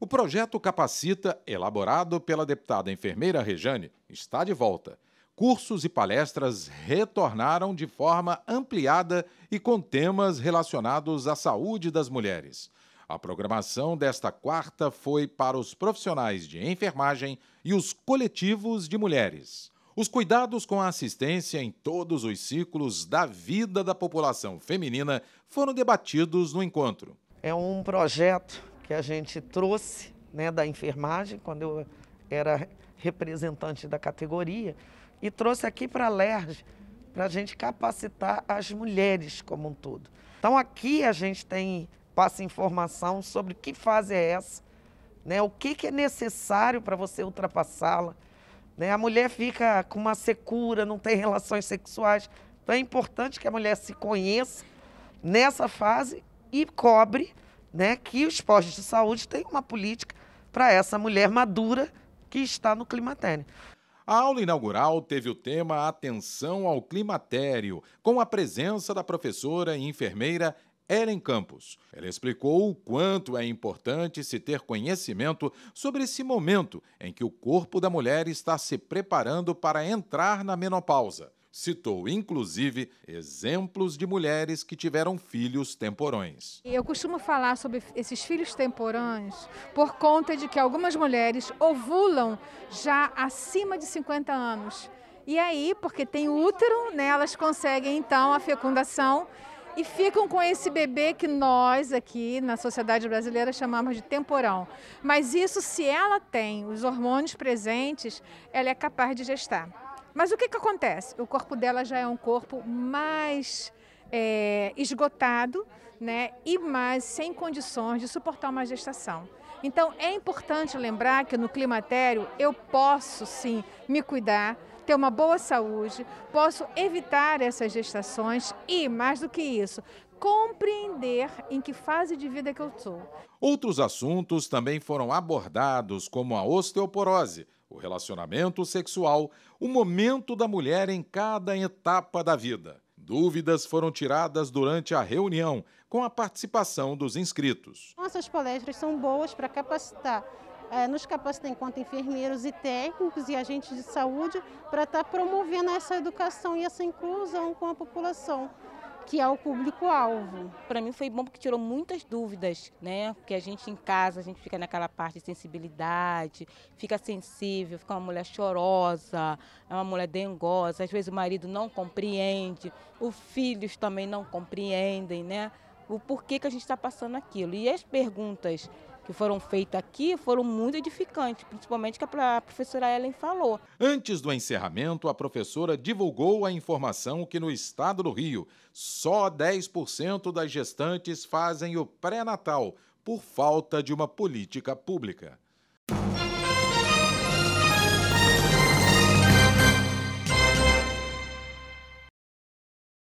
O projeto Capacita, elaborado pela deputada enfermeira Rejane, está de volta. Cursos e palestras retornaram de forma ampliada e com temas relacionados à saúde das mulheres. A programação desta quarta foi para os profissionais de enfermagem e os coletivos de mulheres. Os cuidados com a assistência em todos os ciclos da vida da população feminina foram debatidos no encontro. É um projeto que a gente trouxe né, da enfermagem, quando eu era representante da categoria, e trouxe aqui para a LERJ para a gente capacitar as mulheres como um todo. Então aqui a gente tem passa informação sobre que fase é essa, né, o que, que é necessário para você ultrapassá-la. Né? A mulher fica com uma secura, não tem relações sexuais. Então é importante que a mulher se conheça nessa fase e cobre né, que os postos de saúde têm uma política para essa mulher madura que está no climatério. A aula inaugural teve o tema Atenção ao Climatério, com a presença da professora e enfermeira Ellen Campos. Ela explicou o quanto é importante se ter conhecimento sobre esse momento em que o corpo da mulher está se preparando para entrar na menopausa. Citou, inclusive, exemplos de mulheres que tiveram filhos temporões. Eu costumo falar sobre esses filhos temporões por conta de que algumas mulheres ovulam já acima de 50 anos. E aí, porque tem útero, né, elas conseguem então a fecundação e ficam com esse bebê que nós aqui na sociedade brasileira chamamos de temporão. Mas isso, se ela tem os hormônios presentes, ela é capaz de gestar. Mas o que, que acontece? O corpo dela já é um corpo mais é, esgotado né, e mais sem condições de suportar uma gestação. Então é importante lembrar que no climatério eu posso sim me cuidar, ter uma boa saúde, posso evitar essas gestações e, mais do que isso, compreender em que fase de vida que eu estou. Outros assuntos também foram abordados, como a osteoporose, o relacionamento sexual, o momento da mulher em cada etapa da vida. Dúvidas foram tiradas durante a reunião, com a participação dos inscritos. Nossas palestras são boas para capacitar é, nos capacitar enquanto enfermeiros e técnicos e agentes de saúde para estar tá promovendo essa educação e essa inclusão com a população que é o público-alvo. Para mim foi bom porque tirou muitas dúvidas, né? Porque a gente em casa, a gente fica naquela parte de sensibilidade, fica sensível, fica uma mulher chorosa, é uma mulher dengosa, às vezes o marido não compreende, os filhos também não compreendem, né? O porquê que a gente está passando aquilo. E as perguntas que foram feitas aqui foram muito edificantes, principalmente que a professora Ellen falou. Antes do encerramento, a professora divulgou a informação que no estado do Rio, só 10% das gestantes fazem o pré-natal por falta de uma política pública.